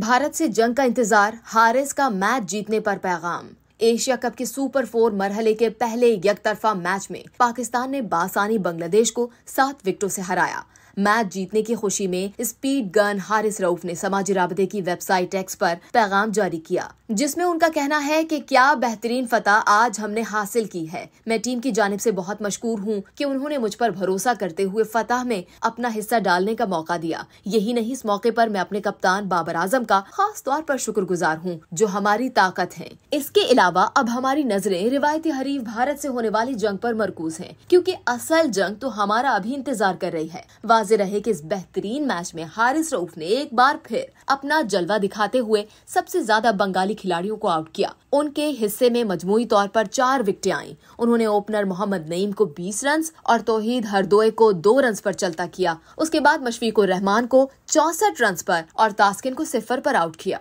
भारत से जंग का इंतजार हारिस का मैच जीतने पर पैगाम एशिया कप के सुपर फोर मरहले के पहले तरफा मैच में पाकिस्तान ने बासानी बांग्लादेश को सात विकेटों से हराया मैच जीतने की खुशी में स्पीड गन हारिस रऊफ ने समाजी रबते की वेबसाइट एक्स पर पैगाम जारी किया जिसमें उनका कहना है कि क्या बेहतरीन फतह आज हमने हासिल की है मैं टीम की जानब से बहुत मशहूर हूँ कि उन्होंने मुझ पर भरोसा करते हुए फतह में अपना हिस्सा डालने का मौका दिया यही नहीं इस मौके पर मैं अपने कप्तान बाबर आजम का खास तौर पर शुक्रगुजार हूँ जो हमारी ताकत है इसके अलावा अब हमारी नजरें रिवायती हरीफ भारत से होने वाली जंग पर मरकूज है क्योंकि असल जंग तो हमारा अभी इंतजार कर रही है वाजिर रहे कि इस बेहतरीन मैच में हारिस रऊफ ने एक बार फिर अपना जलवा दिखाते हुए सबसे ज्यादा बंगाली खिलाड़ियों को आउट किया उनके हिस्से में मजमुई तौर पर चार विकटें आईं उन्होंने ओपनर मोहम्मद नईम को 20 रन और तोहिद हरदोए को दो रन पर चलता किया उसके बाद मशफीक रहमान को चौसठ रन पर और तास्किन को सिफर पर आउट किया